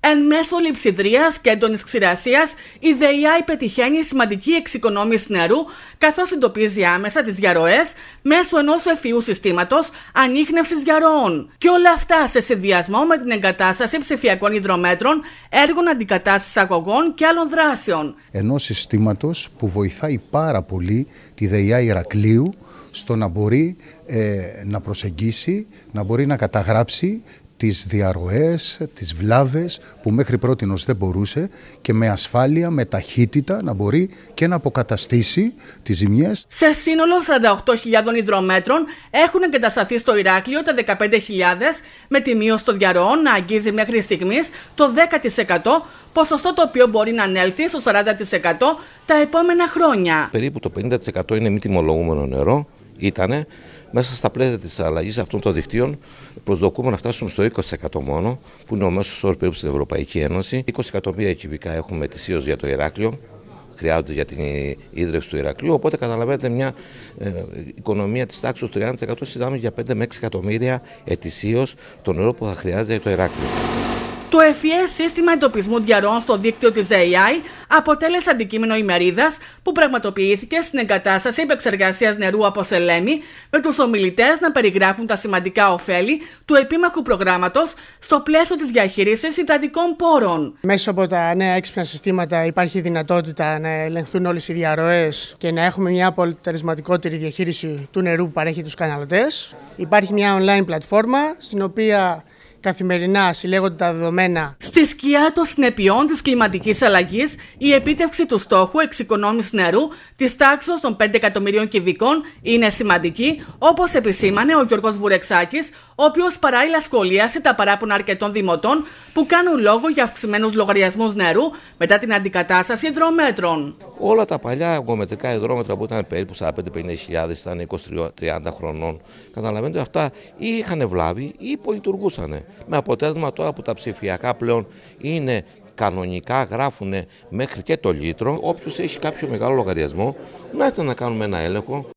Εν μέσω λειψιδρίας και έντονη ξηρασίας, η ΔΕΙΑΙ πετυχαίνει σημαντική εξοικονόμηση νερού, καθώς εντοπίζει άμεσα τις διαρροές μέσω ενός ευφυού συστήματος ανείχνευσης διαρροών. Και όλα αυτά σε συνδυασμό με την εγκατάσταση ψηφιακών υδρομέτρων, έργων αντικατάστασης αγωγών και άλλων δράσεων. Ενός συστήματος που βοηθάει πάρα πολύ τη ΔΕΙΑΙ Ηρακλείου στο να μπορεί ε, να προσεγγίσει, να μπορεί να καταγράψει τις διαρροές, τις βλάβες που μέχρι πρότινος δεν μπορούσε και με ασφάλεια, με ταχύτητα να μπορεί και να αποκαταστήσει τις ζημιές. Σε σύνολο 48.000 υδρομέτρων έχουν εγκατασταθεί στο Ηράκλειο τα 15.000 με τη μείωση των διαρροών να αγγίζει μέχρι στιγμής το 10% ποσοστό το οποίο μπορεί να ανέλθει στο 40% τα επόμενα χρόνια. Περίπου το 50% είναι μη τιμολογούμενο νερό, ήτανε μέσα στα πλαίσια της αλλαγής αυτών των δικτύων, προσδοκούμε να φτάσουμε στο 20% μόνο, που είναι ο μέσος όρος περίπου στην Ευρωπαϊκή Ένωση. 20 εκατομμύρια κυβικά έχουμε ετησίως για το Ηράκλειο, χρειάζονται για την ίδρυυση του Ηρακλείου. Οπότε καταλαβαίνετε μια ε, οικονομία της τάξης του 30% συζητάμε για 5 με 6 εκατομμύρια ετησίως το νερό που θα χρειάζεται για το Ηράκλειο. Το FES σύστημα εντοπισμού διαρροών στο δίκτυο της AI αποτέλεσε αντικείμενο ημερίδας που πραγματοποιήθηκε στην εγκατάσταση υπεξεργασία νερού από Σελένη, με τους ομιλητές να περιγράφουν τα σημαντικά ωφέλη του επίμαχου προγράμματος στο πλαίσιο της διαχείρισης υδατικών πόρων. Μέσω από τα νέα έξυπνα συστήματα υπάρχει δυνατότητα να ελεγχθούν όλες οι διαρροές και να έχουμε μια αποτελεσματικότερη διαχείριση του νερού που παρέχει τους καναλωτέ. Υπάρχει μια online πλατφόρμα στην οποία Καθημερινά συλλέγονται τα δεδομένα. Στη σκιά των συνεπειών της κλιματικής αλλαγής, η επίτευξη του στόχου εξοικονόμησης νερού της τάξης των 5 εκατομμυρίων κυβικών είναι σημαντική, όπως επισήμανε ο Γιώργος Βουρεξάκης, ο οποίος παράλληλα σχολίασε τα παράπονα αρκετών δημοτών που κάνουν λόγο για αυξημένους λογαριασμούς νερού μετά την αντικατάσταση υδρομέτρων. Όλα τα παλιά εγκομετρικά υδρόμετρα που ήταν περίπου 45-50.000, ήταν 20-30 χρονών. Καταλαβαίνετε αυτά ή είχαν βλάβη ή υπολειτουργούσαν. Με αποτέλεσμα τώρα που τα ψηφιακά πλέον είναι κανονικά γράφουν μέχρι και το λίτρο. Όποιος έχει κάποιο μεγάλο λογαριασμό, να έρθει να κάνουμε ένα έλεγχο.